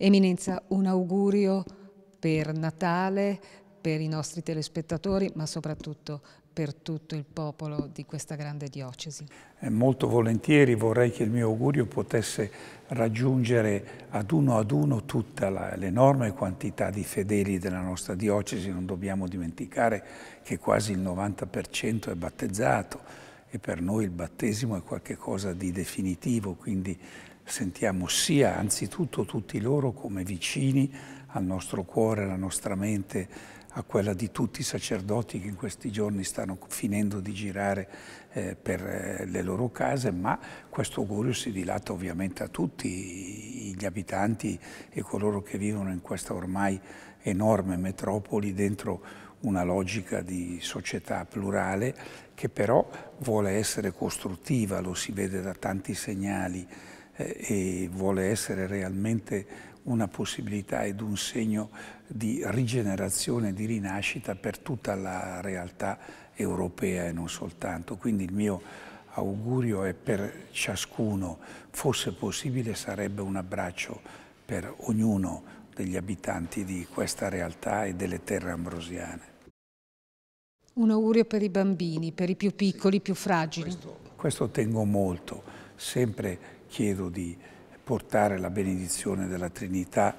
Eminenza, un augurio per Natale, per i nostri telespettatori, ma soprattutto per tutto il popolo di questa grande diocesi. Eh, molto volentieri vorrei che il mio augurio potesse raggiungere ad uno ad uno tutta l'enorme quantità di fedeli della nostra diocesi, non dobbiamo dimenticare che quasi il 90% è battezzato e per noi il battesimo è qualcosa di definitivo, quindi sentiamo sia anzitutto tutti loro come vicini al nostro cuore, alla nostra mente, a quella di tutti i sacerdoti che in questi giorni stanno finendo di girare eh, per eh, le loro case, ma questo augurio si dilata ovviamente a tutti gli abitanti e coloro che vivono in questa ormai enorme metropoli dentro una logica di società plurale che però vuole essere costruttiva, lo si vede da tanti segnali eh, e vuole essere realmente una possibilità ed un segno di rigenerazione, di rinascita per tutta la realtà europea e non soltanto. Quindi il mio augurio è per ciascuno, fosse possibile sarebbe un abbraccio per ognuno degli abitanti di questa realtà e delle terre ambrosiane. Un augurio per i bambini, per i più piccoli, i più fragili. Questo, questo tengo molto sempre chiedo di portare la benedizione della Trinità,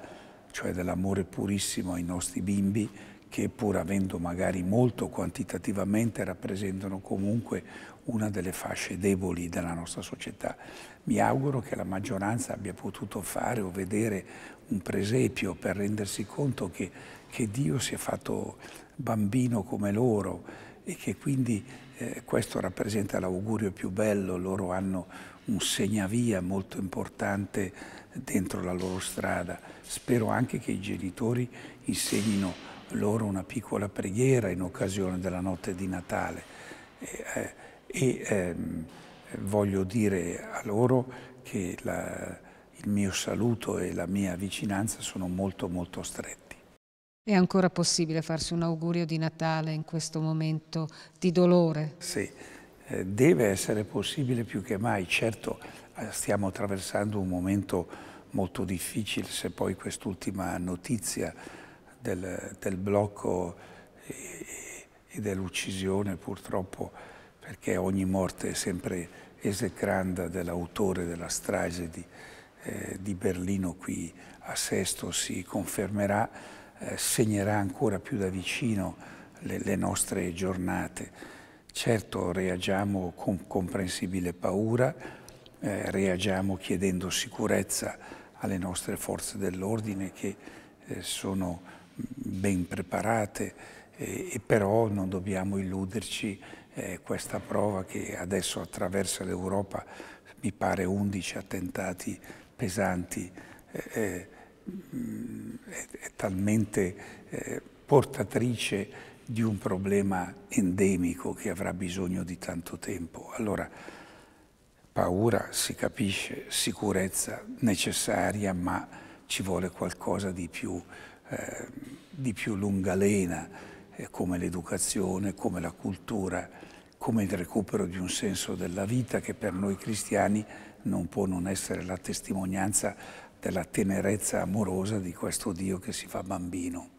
cioè dell'amore purissimo ai nostri bimbi, che pur avendo magari molto quantitativamente rappresentano comunque una delle fasce deboli della nostra società. Mi auguro che la maggioranza abbia potuto fare o vedere un presepio per rendersi conto che, che Dio si è fatto bambino come loro, e che quindi eh, questo rappresenta l'augurio più bello, loro hanno un segnavia molto importante dentro la loro strada. Spero anche che i genitori insegnino loro una piccola preghiera in occasione della notte di Natale eh, eh, e, ehm, voglio dire a loro che la, il mio saluto e la mia vicinanza sono molto molto stretti. È ancora possibile farsi un augurio di Natale in questo momento di dolore? Sì, eh, deve essere possibile più che mai. Certo, eh, stiamo attraversando un momento molto difficile se poi quest'ultima notizia del, del blocco e, e dell'uccisione purtroppo, perché ogni morte è sempre esecranda dell'autore della strage di, eh, di Berlino qui a Sesto si confermerà eh, segnerà ancora più da vicino le, le nostre giornate. Certo reagiamo con comprensibile paura, eh, reagiamo chiedendo sicurezza alle nostre forze dell'ordine che eh, sono ben preparate, eh, e però non dobbiamo illuderci eh, questa prova che adesso attraversa l'Europa mi pare 11 attentati pesanti eh, è, talmente eh, portatrice di un problema endemico che avrà bisogno di tanto tempo. Allora, paura si capisce, sicurezza necessaria, ma ci vuole qualcosa di più, eh, di più lungalena, eh, come l'educazione, come la cultura, come il recupero di un senso della vita che per noi cristiani non può non essere la testimonianza della tenerezza amorosa di questo Dio che si fa bambino.